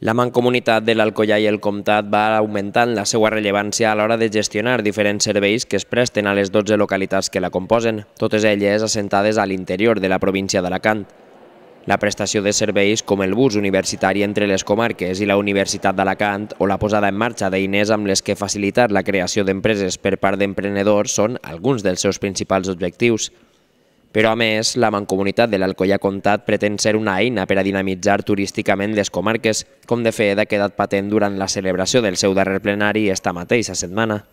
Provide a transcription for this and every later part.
La mancomunitat de l'Alcoyà i el Comtat va augmentant la seva rellevància a l'hora de gestionar diferents serveis que es presten a les 12 localitats que la composen, totes elles assentades a l'interior de la província d'Alacant. La prestació de serveis com el bus universitari entre les comarques i la Universitat d'Alacant o la posada en marxa d'eines amb les que facilitar la creació d'empreses per part d'emprenedors són alguns dels seus principals objectius. Però, a més, la Mancomunitat de l'Alcoià Comtat pretén ser una eina per a dinamitzar turísticament les comarques, com de fet ha quedat patent durant la celebració del seu darrer plenari esta mateixa setmana.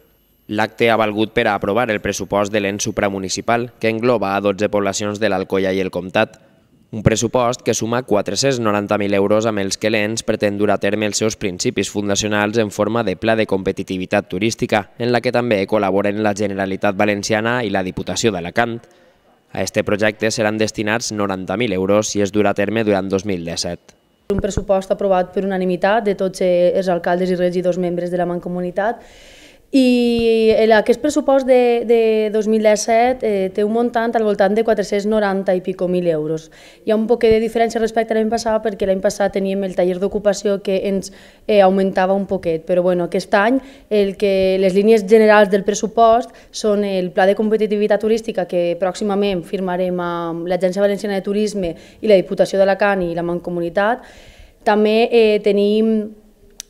L'acte ha valgut per a aprovar el pressupost de l'ENS supramunicipal, que engloba a 12 poblacions de l'Alcoia i el Comtat, un pressupost que suma 490.000 euros amb els que l'ENS pretén dur a terme els seus principis fundacionals en forma de pla de competitivitat turística, en la que també col·laboren la Generalitat Valenciana i la Diputació d'Alacant. A este projecte seran destinats 90.000 euros si es durà a terme durant 2017. Un pressupost aprovat per unanimitat de tots els alcaldes i regidors membres de la Mancomunitat i el, eh, aquest pressupost de, de 2017 eh, té un muntant al voltant de 490 i pico mil euros. Hi ha un poc de diferència respecte a l'any passat perquè l'any passat teníem el taller d'ocupació que ens eh, augmentava un poquet, però bueno, aquest any el que, les línies generals del pressupost són el Pla de Competitivitat Turística que pròximament firmarem amb l'Agència Valenciana de Turisme i la Diputació d'Alacant i la Mancomunitat. També eh, tenim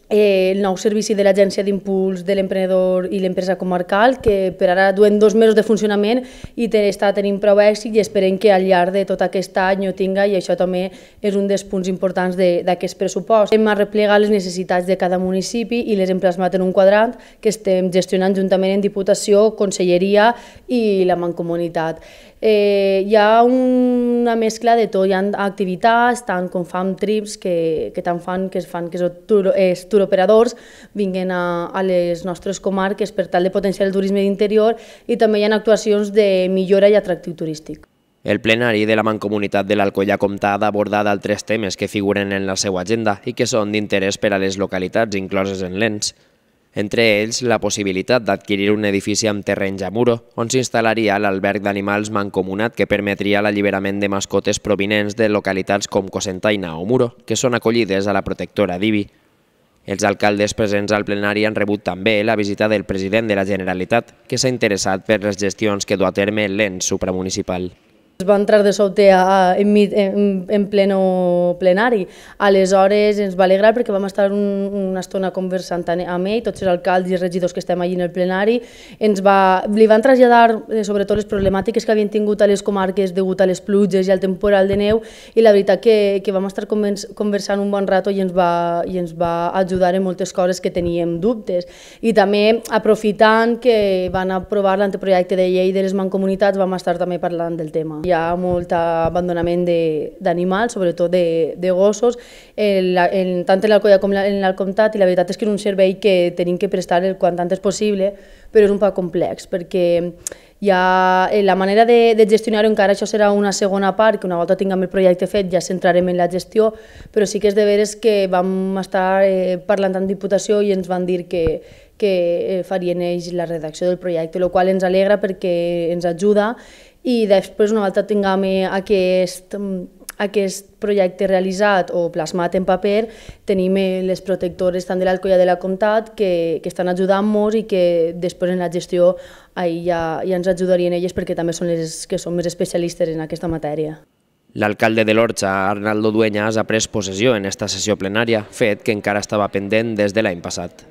eh, el nou servici de l'Agència d'Impuls de l'Emprenedor i l'Empresa Comarcal, que per ara duen dos mesos de funcionament i te, està tenint prou èxit i esperem que al llarg de tot aquest any ho tinga i això també és un dels punts importants d'aquest pressupost. Hem arreplegat les necessitats de cada municipi i les hem plasmat en un quadrant que estem gestionant juntament en Diputació, Conselleria i la Mancomunitat. Eh, hi ha una mescla de tot, hi ha activitats tant com fan trips que, que tant fan que es fan que és, turoperadors vinguin a, a les nostres comarques per tal de potenciar el turisme d'interior i també hi ha actuacions de millora i atractiu turístic. El plenari de la Mancomunitat de l'Alcoia Comtat ha abordat altres temes que figuren en la seva agenda i que són d'interès per a les localitats incloses en l'ENS entre ells la possibilitat d'adquirir un edifici amb terrenys a Muro, on s'instal·laria l'alberg d'animals mancomunat que permetria l'alliberament de mascotes provinents de localitats com Cosentaina o Muro, que són acollides a la protectora d'Ibi. Els alcaldes presents al plenari han rebut també la visita del president de la Generalitat, que s'ha interessat per les gestions que du a terme l'ens supramunicipal. Es va entrar de sobte a, en, en, en pleno plenari. Aleshores ens va alegrar perquè vam estar un, una estona conversant amb ell, tots els alcaldes i regidors que estem allí en el plenari, ens va, li van traslladar eh, sobretot les problemàtiques que havien tingut a les comarques degut a les pluges i al temporal de neu i la veritat que, que vam estar conversant un bon rato i ens, va, i ens va ajudar en moltes coses que teníem dubtes. I també aprofitant que van aprovar l'anteprojecte de llei de les mancomunitats vam estar també parlant del tema. Hi ha molt abandonament d'animals, sobretot de, de gossos, en, la, en, tant en l'Alcoia com en el Comtat, i la veritat és que és un servei que tenim que prestar el quant tant és possible, però és un poc complex, perquè hi ha eh, la manera de, de gestionar-ho, encara això serà una segona part, que una volta tinguem el projecte fet ja centrarem en la gestió, però sí que és de veres que vam estar eh, parlant amb Diputació i ens van dir que, que eh, farien ells la redacció del projecte, el qual ens alegra perquè ens ajuda i després, una volta tinguem eh, aquest, mm, aquest projecte realitzat o plasmat en paper, tenim eh, les protectores tant de l'Alcoia de la Comtat que, que estan ajudant nos i que després en la gestió ahí ja, ja ens ajudarien elles perquè també són les que són més especialistes en aquesta matèria. L'alcalde de l'Orxa, Arnaldo Dueñas, ha pres possessió en esta sessió plenària, fet que encara estava pendent des de l'any passat.